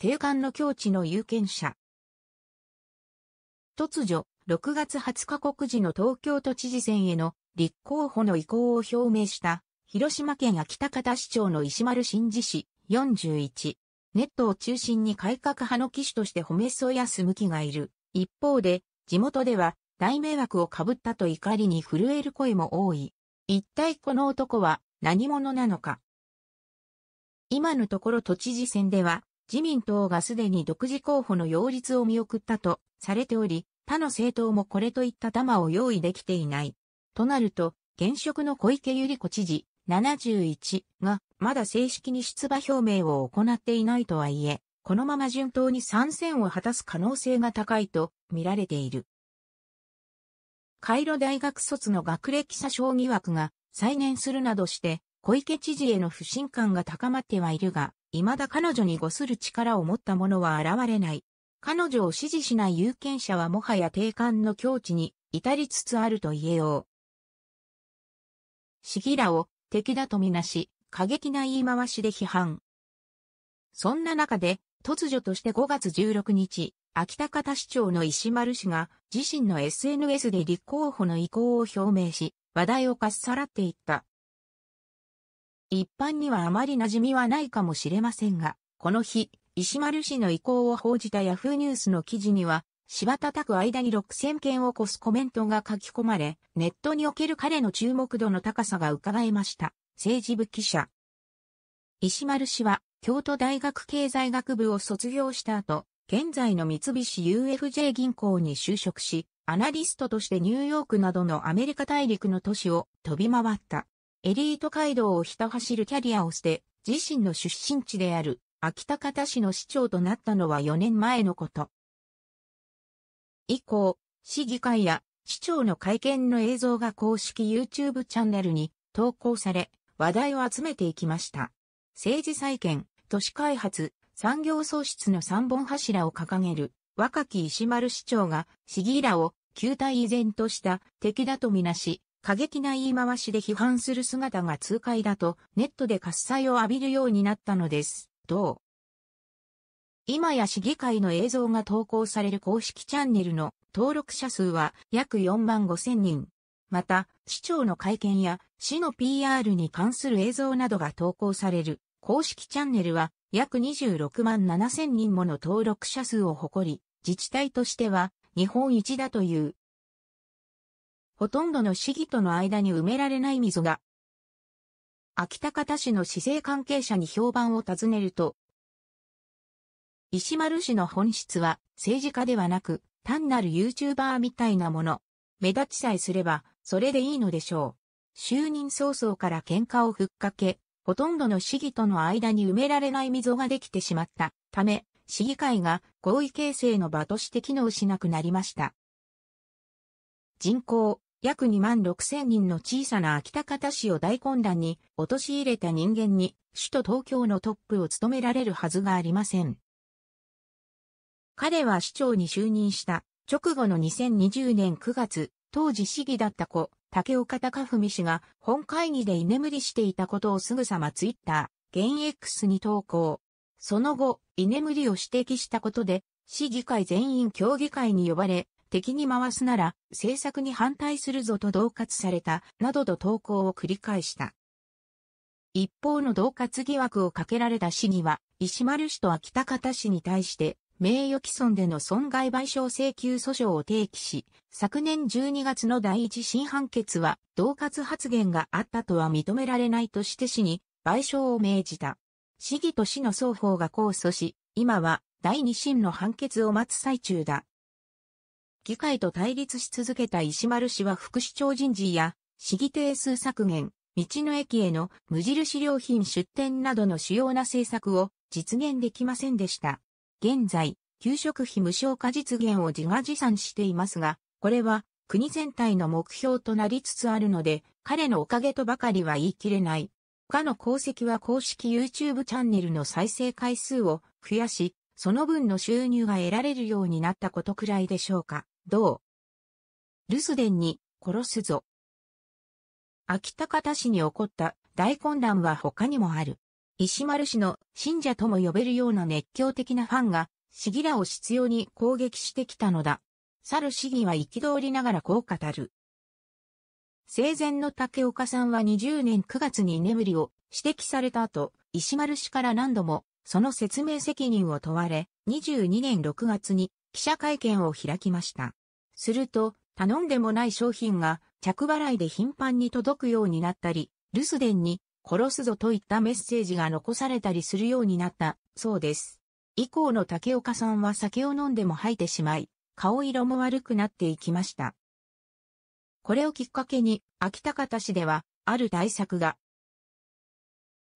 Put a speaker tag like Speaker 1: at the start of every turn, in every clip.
Speaker 1: 定款の境地の有権者。突如、6月20日告示の東京都知事選への立候補の意向を表明した広島県安芸高田市長の石丸真二氏41。ネットを中心に改革派の騎手として褒めそやす向きがいる。一方で、地元では大迷惑をかぶったと怒りに震える声も多い。一体この男は何者なのか。今のところ都知事選では自民党がすでに独自候補の擁立を見送ったとされており、他の政党もこれといった玉を用意できていない。となると、現職の小池百合子知事71がまだ正式に出馬表明を行っていないとはいえ、このまま順当に参戦を果たす可能性が高いと見られている。カイロ大学卒の学歴詐称疑惑が再燃するなどして、小池知事への不信感が高まってはいるが、未だ彼女に誤する力を持った者は現れない。彼女を支持しない有権者はもはや定感の境地に至りつつあると言えよう。シギラを敵だとみなし、過激な言い回しで批判。そんな中で、突如として5月16日、秋田方市長の石丸氏が自身の SNS で立候補の意向を表明し、話題をかっさらっていった。一般にはあまり馴染みはないかもしれませんが、この日、石丸氏の意向を報じたヤフーニュースの記事には、芝叩く間に6000件を超すコメントが書き込まれ、ネットにおける彼の注目度の高さが伺えました。政治部記者。石丸氏は、京都大学経済学部を卒業した後、現在の三菱 UFJ 銀行に就職し、アナリストとしてニューヨークなどのアメリカ大陸の都市を飛び回った。エリート街道をひた走るキャリアを捨て、自身の出身地である秋田方市の市長となったのは4年前のこと。以降、市議会や市長の会見の映像が公式 YouTube チャンネルに投稿され、話題を集めていきました。政治再建、都市開発、産業創出の3本柱を掲げる若き石丸市長が市議らを旧体依然とした敵だとみなし、過激な言い回しで批判する姿が痛快だとネットで喝采を浴びるようになったのです。どう今や市議会の映像が投稿される公式チャンネルの登録者数は約4万5千人。また、市長の会見や市の PR に関する映像などが投稿される公式チャンネルは約26万7千人もの登録者数を誇り、自治体としては日本一だというほとんどの市議との間に埋められない溝が。秋田市の市政関係者に評判を尋ねると、石丸氏の本質は政治家ではなく、単なる YouTuber みたいなもの。目立ちさえすれば、それでいいのでしょう。就任早々から喧嘩をふっかけ、ほとんどの市議との間に埋められない溝ができてしまったため、市議会が合意形成の場として機能しなくなりました。人口約2万6千人の小さな秋田方市を大混乱に陥れた人間に、首都東京のトップを務められるはずがありません。彼は市長に就任した直後の2020年9月、当時市議だった子、竹岡隆文氏が本会議で居眠りしていたことをすぐさまツイッター、現 X に投稿。その後、居眠りを指摘したことで、市議会全員協議会に呼ばれ、敵に回すなら政策に反対するぞと同喝された、などと投稿を繰り返した。一方の同喝疑惑をかけられた市議は、石丸氏と秋田方氏に対して、名誉毀損での損害賠償請求訴訟を提起し、昨年12月の第一審判決は、同喝発言があったとは認められないとして市に賠償を命じた。市議と市の双方が控訴し、今は第二審の判決を待つ最中だ。議会と対立し続けた石丸氏は副市長人事や、市議定数削減、道の駅への無印良品出店などの主要な政策を実現できませんでした。現在、給食費無償化実現を自画自賛していますが、これは国全体の目標となりつつあるので、彼のおかげとばかりは言い切れない。他の功績は公式 YouTube チャンネルの再生回数を増やし、その分の収入が得られるようになったことくらいでしょうか。う留守電に殺すぞ。秋田方市に起こった大混乱は他にもある。石丸氏の信者とも呼べるような熱狂的なファンが、市議らを執拗に攻撃してきたのだ。猿市議は憤りながらこう語る。生前の竹岡さんは20年9月に眠りを指摘された後、石丸氏から何度もその説明責任を問われ、22年6月に記者会見を開きました。すると、頼んでもない商品が着払いで頻繁に届くようになったり、留守電に殺すぞといったメッセージが残されたりするようになったそうです。以降の竹岡さんは酒を飲んでも吐いてしまい、顔色も悪くなっていきました。これをきっかけに、秋田方市では、ある対策が、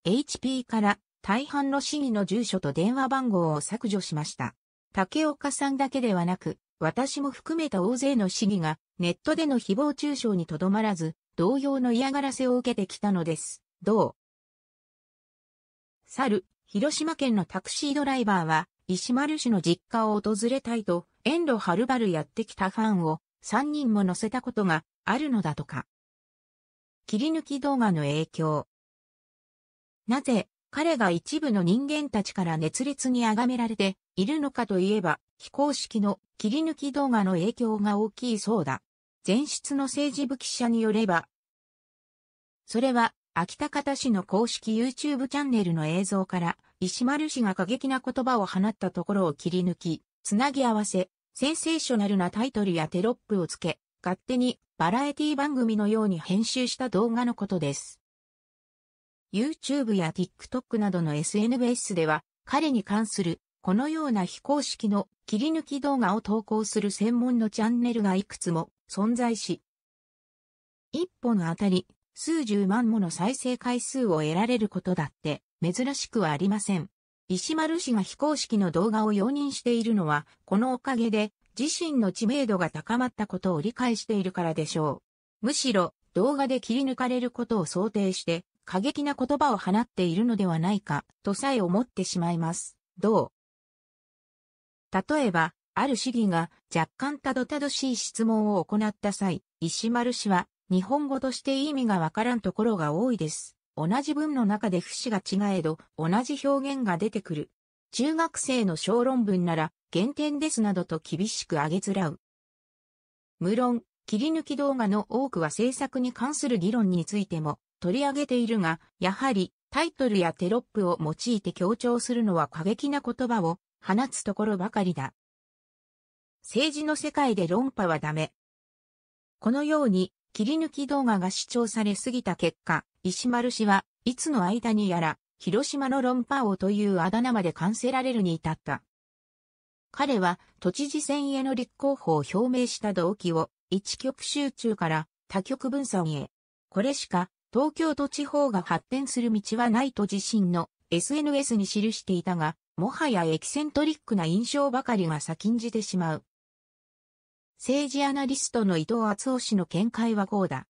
Speaker 1: HP から大半の市議の住所と電話番号を削除しました。竹岡さんだけではなく、私も含めた大勢の市議がネットでの誹謗中傷にとどまらず、同様の嫌がらせを受けてきたのです。ど去る、広島県のタクシードライバーは、石丸氏の実家を訪れたいと、遠路はるばるやってきたファンを3人も乗せたことがあるのだとか。切り抜き動画の影響。なぜ彼が一部の人間たちから熱烈に崇められているのかといえば、非公式の切り抜き動画の影響が大きいそうだ。前出の政治部記者によれば、それは、秋田方市の公式 YouTube チャンネルの映像から、石丸氏が過激な言葉を放ったところを切り抜き、つなぎ合わせ、センセーショナルなタイトルやテロップをつけ、勝手にバラエティ番組のように編集した動画のことです。YouTube や TikTok などの SNS では、彼に関する、このような非公式の切り抜き動画を投稿する専門のチャンネルがいくつも存在し、一本あたり数十万もの再生回数を得られることだって珍しくはありません。石丸氏が非公式の動画を容認しているのは、このおかげで自身の知名度が高まったことを理解しているからでしょう。むしろ動画で切り抜かれることを想定して、過激な言葉を放っているのではないか、とさえ思ってしまいます。どう例えば、ある市議が若干たどたどしい質問を行った際、石丸氏は日本語として意味がわからんところが多いです。同じ文の中で節が違えど、同じ表現が出てくる。中学生の小論文なら、減点ですなどと厳しく挙げづらう。無論、切り抜き動画の多くは政策に関する議論についても、取り上げているが、やはりタイトルやテロップを用いて強調するのは過激な言葉を放つところばかりだ。政治の世界で論破はダメ。このように切り抜き動画が視聴されすぎた結果、石丸氏はいつの間にやら、広島の論破王というあだ名まで完成られるに至った。彼は都知事選への立候補を表明した動機を一極集中から多極分散へ。これしか東京都地方が発展する道はないと自身の SNS に記していたが、もはやエキセントリックな印象ばかりが先んじてしまう。政治アナリストの伊藤厚夫氏の見解はこうだ。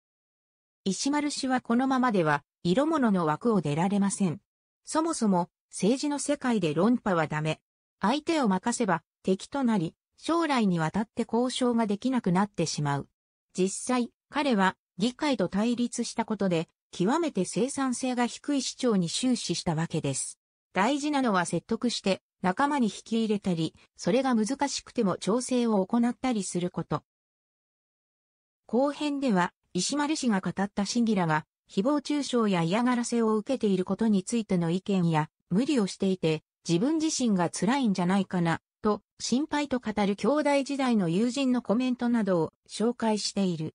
Speaker 1: 石丸氏はこのままでは、色物の枠を出られません。そもそも、政治の世界で論破はダメ。相手を任せば、敵となり、将来にわたって交渉ができなくなってしまう。実際、彼は議会と対立したことで、極めて生産性が低い市長に終始したわけです。大事なのは説得して仲間に引き入れたり、それが難しくても調整を行ったりすること。後編では、石丸氏が語ったシンギラが、誹謗中傷や嫌がらせを受けていることについての意見や、無理をしていて、自分自身が辛いんじゃないかな、と、心配と語る兄弟時代の友人のコメントなどを紹介している。